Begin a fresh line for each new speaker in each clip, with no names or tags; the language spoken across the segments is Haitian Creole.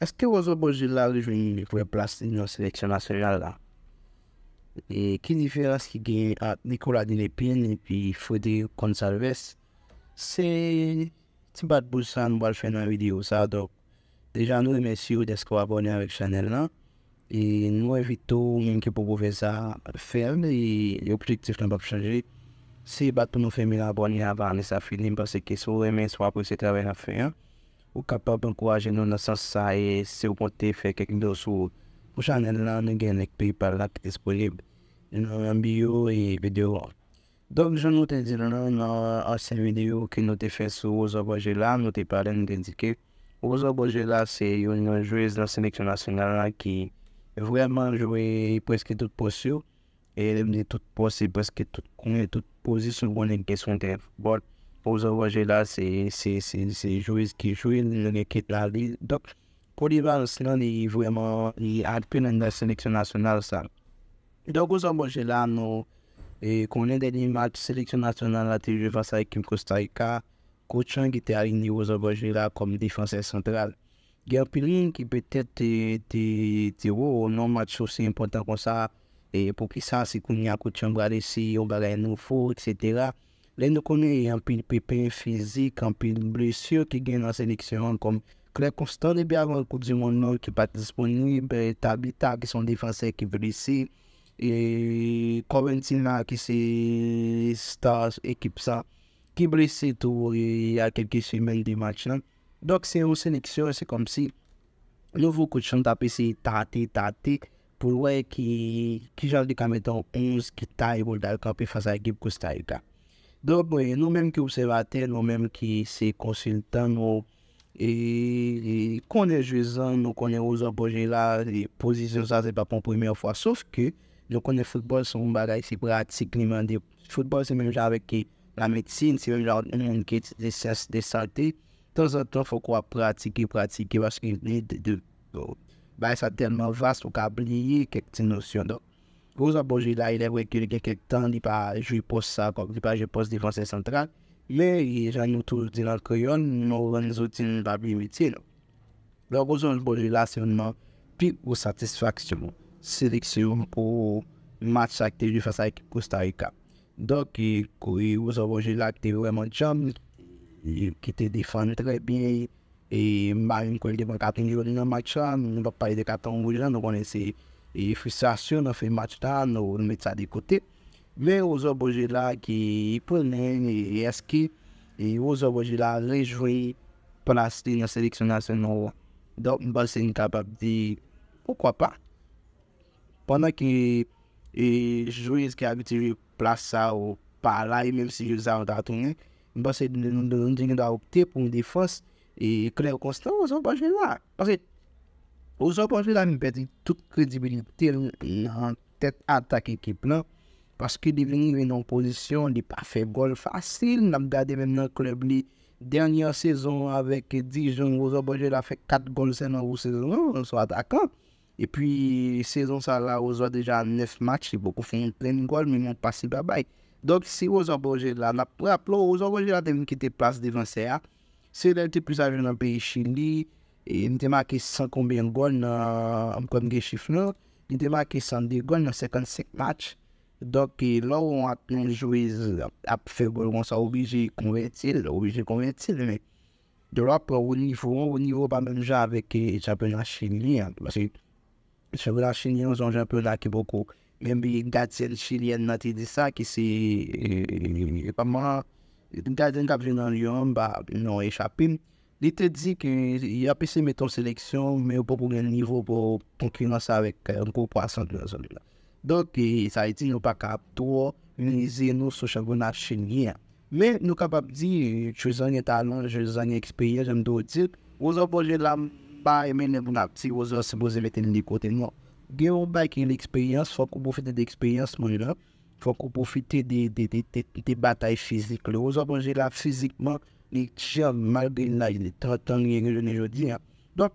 Eske wazou bojil la lujwen yon reblast yon seleksyon nasyonal la? E ki nifer as ki gen at ni korad ni le pin e pi fwede yon konsarves? Se ti bat bousan mwa l fwene yon video sa, do, deja nou l mèsyou desko abonye anwek chanel la, e nou evito mwen ki pou pou veza fwene, e yon priktif nan bap chanje. Se bat pou nou fweme la abonye avan, ane sa filin basè ki sou remen swa pwese tawè rafen ya, Ou kapap ankoraje nou nan san sa e se ou pote fe kekin do sou ou chanel nan gen ek pri par lak espo libe. Nou an biyo e video an. Donk, joun nou te dire nan an asen video ki nou te fe sou Oso Bojela, nou te pare nou te indike. Oso Bojela se yon jouez nan seleksyon nasyonal nan ki vreman jouye preske tout posyo. E le mne tout posye preske tout konye tout posy sou nou an en kesyon ten. Osobojela se jwez ki jwe, ne leket la li. Dok, pou li ba lans lan, li vweman, li adpe nan seleksyon nasyonal san. Dok, osobojela nou, konen deni mat seleksyon nasyonal la te jwe vasay Kim Kostaika, kouchan ki te alini osobojela komi difanse sentral. Gèl Piling ki petet te diwo, oh, nou mat sosi impotant kon sa, pou ki sa, se kounen kouchan bradesi, ou gare nou fow, et cetera, Lè nou konè yè anpil pipen fizik, anpil bresyò ki gen nan seleksyon konm kre konstan de bi avan kou di moun nou ki patispon yon yon per etabita ki son difanse ki bresy. E kouwen ti nan ki se stas ekip sa ki bresy tou yon e akil ki simel di match nan. Dok se yon seleksyon se konm si lòvou kouchan tapisi tati tati pou lwè ki kijal di kametan 11 ki ta yon e dalkan pi fasa ekip kou sta yon ka. Do, nou menm ki ou se vate, nou menm ki se konsultan nou, e konen ju zan, nou konen ou zan boje la, pozisyon sa se pa pon premye ou fwa. Sof ki, nou konen futbol se mou baday si pratik li menm di. Futbol se menm jave ki la medsine, si menm jave ki lanket, deses de sante, ton zan ton fwa kwa pratiki, pratiki, vase ki li de, do, bon, bay sa tenman vase pou ka bliye kek ti nosyon do. Ouza Bojila e wek yon gen kek tan di pa jwi pos sa akon, di pa jwi pos defanse sentral, me jan nou tou di lan kroyon nou wane zoutin pa bimi ti nou. Lòk ouzon Bojila se yon mò, pi ou satisfaksyon mò, seleksyon pou match akte jifasa ekip Kostarika. Dok koui ouza Bojila akte vwèman chan, ki te defan tre bie, e mbari mkwen devan katin di wane nan matchan, mbari de katan mwou jen nou wane se yon. Fisasyon nan fè matita nan ou nan met sa di kote. Men ouzo bojila ki pounen e eski. Ouzo bojila rejouye plas ti nan seleksyonasyon nou. Dok mba se inkapap di. Poukwa pa. Panan ki jouye skye agitivye plasa ou palay. Mbe si jouzal datoun. Mba se doun dinkan da opte pou mdi fos. E kre oukonstan ouzo bojila. Pas e tou. Oso Boje la mi peti tout kredibilitir nan tet atak ekip nan. Paske diveni vè nan posisyon, di pa fè gol fasil. Nan bè adè mèm nan klèb li. Dènyan sezon avèk dijon, oso Boje la fè kat gol sen nan ou sezon an, an sou atak an. E pwi sezon sa la, ozo deja nef match, bèkou fè yon plèn gol, mèm yon pasib abay. Donk si oso Boje la, na pwè aplo, oso Boje la devin ki te plas devan seya. Se lèl te pwè sa jè nan peyi Chili. Intema ki san konbyen gwen am komge chif nou, intema ki san di gwen nan sekonsik match, dok la ou ak nan jouez ap fe gwen, ou sa oubiji konwen til, oubiji konwen til, men dora pou ou nivou an, ou nivou pa mwen ja avèk e chapè nan chini an, basi chèvè nan chini an, zonjè an pou lakè bokou, men bi gati el chini an nati disa ki se, e paman, gati en kapjè nan yon, ba nou e chapèm, Li te di ki ya pese meton seleksyon, me ou pa pou gen nivou pou konkurense avek eh, an kou pwa asan di an zon li la. Don ki eh, sa iti nou pa kap tou, ni zi nou sou chanvou na chenye. Men nou kap ap di, eh, chou zanye talan, chou zanye eksperyans, jenm dou di, ou zan pou jelam pa eme ne moun ap ti, ou zan se boze veten li kote nou. Gen ou bay ki l'eksperyans, fok ou pou fite d'eksperyans moun la, fok ou pou fite di batay fizik li, ou zan pou jelam fizik moun, Li tche mal gen la jen li tratan li gen jen jen jen jen. Dwa.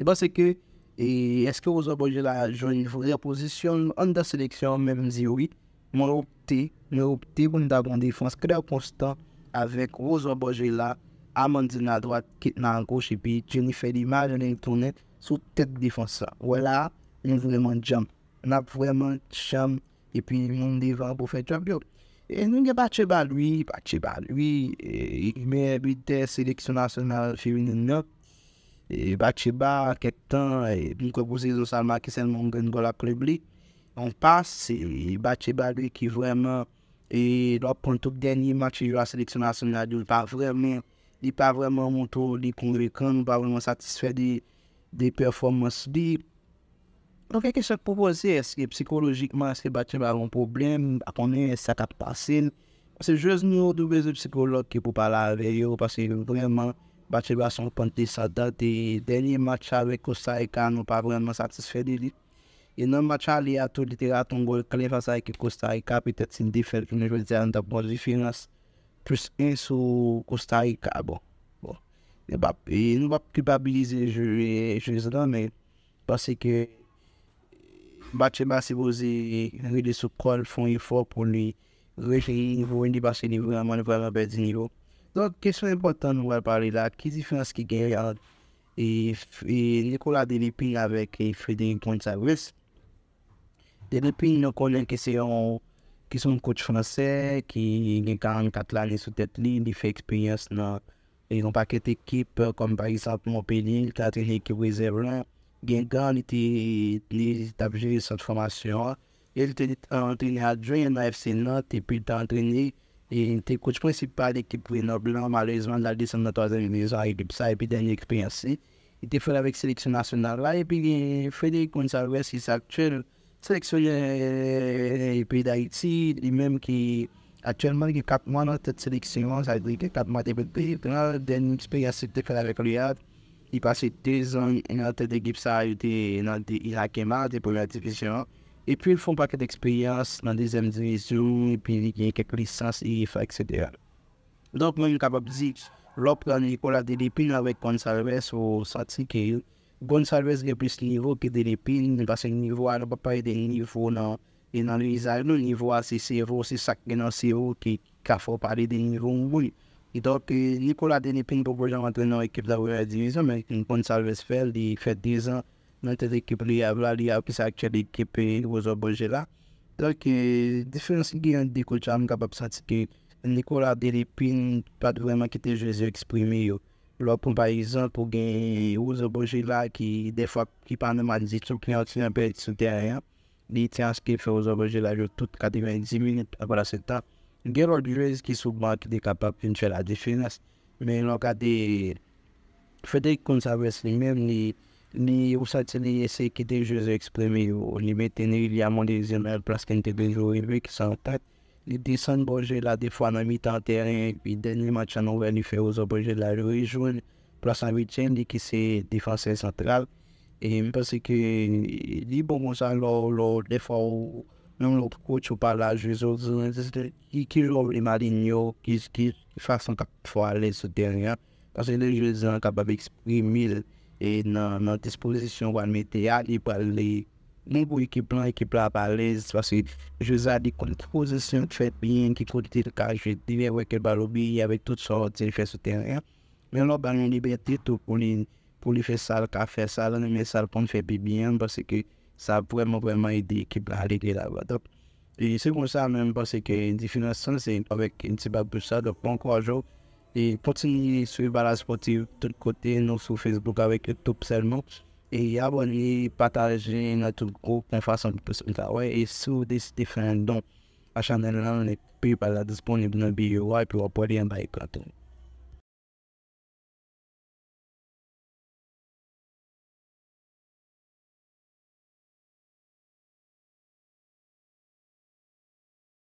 E bas se ke, e eske Ozo Bojela a jen li vre posisyon, an da seleksyon men mzi wite, mwen lopte, mwen lopte mwen dap an defans kre akonstant avek Ozo Bojela, Amandine la drat, kit nan goshe pi, Jennifer Imagen en tronet, sou tet defans sa. Wala, mwen vreman jam. Mwen ap vreman jam, epi mwen devan pou fè jam jopi. E nou nge bache badoui, bache badoui, i mè bitè seleksyon nasyonal chivine nòk, bache badoui an kek tan, pou mè kòpouse yon salmakisen mè an gen gòl ap klèbli, an pas, bache badoui ki vwèmè, lòp pou ntok denye match yon seleksyon nasyonal, di pa vwèmè, di pa vwèmè mwotou, di kongrekan, di pa vwèmè satisfe di performans di, Anke kesek pou pwose, eske psikolojikman eske bacheb avon problem, akonnen eske akap pasen, se jöz nou dobezou psikolojik pou pala avè yo, pasen genou genou man bacheb ason pwante sa dati, denye matcha vek Kostaika nou pa vrenman satsisfe diri, enon matcha li ato litera tongo kalen fasa eke Kostaika, pwete sin difer kwenye jözè an tap mwazifinas, plus en sou Kostaika, bo. E nou wap kibabilize jözè dan, men, pasen ke Bache basi bozi, hwili sou kol fon yi fwo pou ni reche yi yinvou, yin di basi yi yinvou, yaman yi vwè la bed zin yi yo. Don, kesyon yon botan nou wè pari la, ki difens ki gen yon? E, e, e yon yon kon la delipin yon avèk fredi yon konservis. Delipin yon kon len kesyon, kesyon kouch fwana se, ki gen kan katlani sou tet li, di fe ekspinyas nan. E yon paket ekip, kom pari sa mòpè li, tat yon yon ki wè zè vreman. gen kan iti tapje sot formasyon, el te entrine adren nan FC not, epi te entrine, eti kouch prinsipal ekip vè normalizman la disan natwa zan yon izan ekip sa, epi den ekip penyansi, eti fèl avèk seleksyon nasyon nan la, epi fèl ekoun sa wè si s'ak chèl, seleksyon yon epi da iti, di menm ki atyèlman ki kap manat eti seleksyon sa, eti kap manat epi te, den eksperyansi te fèl avèk luyat, I pa si te zon enalte de gip sa yote nan de ilakeman de pou yon atifisyon, e pil fon paket eksperyans nan de zem zizou, pi li gen ke krisas e efek se de an. Dok nou yon kapap zik, lop kan yon yon kola de lipin avek gonsalvez ou satsi ke yon, gonsalvez geplis li vo ki de lipin, nan pa se nivou an apapay de nivou nan, e nan li zay nou nivou an si sevo, si sak geno sevo ki kafo apay de nivou mwil. E doke, Nikola Denipin pou bojan vantren nan ekip da ouwe la divizyon men, kon salves fel, li fet 10 an, nan te ekip li avla li apis ak chel ekip ouzo bojela. Doke, diferansi gen di kouchan mga bap sati ki, Nikola Denipin pat vreman kite jese eksprimi yo. Lopon parizan pou gen ouzo bojela ki defwa ki pan normalize souk yon kwenye ati yon peri sou ten ayan, li tanske fe ouzo bojela yo tout kade 20 minit ak wala se tap. Gerard Jouez ki soubman ki de kapap finche la definas. Men lakade, fete kon saves li men, li ou saten li ese ki de Jouez ekspreme, li metene li amon dizyonel praskan te glijou evi ki san tat. Li disan bojè la defwa nan mitan teren, pi den li matyan nouvel li fe ouzo bojè la rejouen, prasan vitjen li ki se difansen santral. E mi pase ki li bon monsan lor defwa ou Mwen lop kouch ou pala jouz ou zoun, zis de, ki ki lop li mali nyo, ki ki fason kap fwa le sou ternyen. Pase le jouz an kapab eksprimi e nan nan desposisyon wane mete a li pali le pou ekip plan ekip plan pali, zis pase jouz a di kontpouzisyon fè bin ki kouti de kajet di vewe ke barobi e avek tout sorti li fè sou ternyen. Mwen lop ban li bè titou pou li fè sal ka fè sal ane mè sal pou ane fè bi bin pase ki, Sa vwèman vwèman ide ekip la halegè la vwadop. Se kon sa mèm pa se ke indifinasyon se avèk inti ba bousa, do pankwa jo, potini sou bala sportive tout kote nou sou Facebook avèk YouTube Selmo, e yabon li pataje nan tout kouk nan fason pou soun ta wè, e sou disi difren don. A chanel nan, pou yi bala disponib nan biyo wè, pou wap wè li yon bayek lantouni.